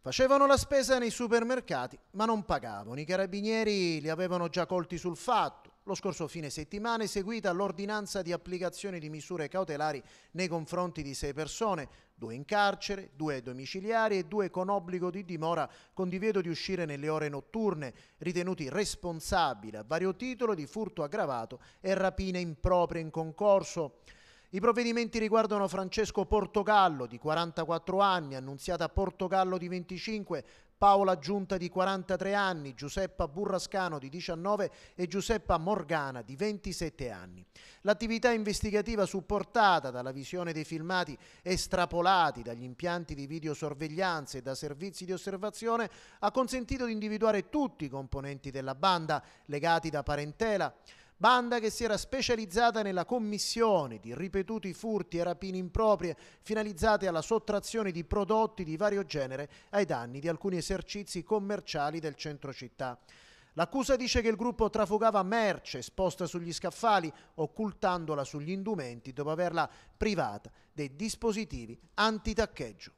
Facevano la spesa nei supermercati, ma non pagavano. I carabinieri li avevano già colti sul fatto. Lo scorso fine settimana è seguita l'ordinanza di applicazione di misure cautelari nei confronti di sei persone, due in carcere, due domiciliari e due con obbligo di dimora con divieto di uscire nelle ore notturne, ritenuti responsabili a vario titolo di furto aggravato e rapine improprie in concorso. I provvedimenti riguardano Francesco Portogallo di 44 anni, Annunziata Portogallo di 25, Paola Giunta di 43 anni, Giuseppa Burrascano di 19 e Giuseppa Morgana di 27 anni. L'attività investigativa supportata dalla visione dei filmati estrapolati dagli impianti di videosorveglianza e da servizi di osservazione ha consentito di individuare tutti i componenti della banda legati da parentela, banda che si era specializzata nella commissione di ripetuti furti e rapine improprie finalizzate alla sottrazione di prodotti di vario genere ai danni di alcuni esercizi commerciali del centro città. L'accusa dice che il gruppo trafugava merce esposta sugli scaffali, occultandola sugli indumenti dopo averla privata dei dispositivi antitaccheggio.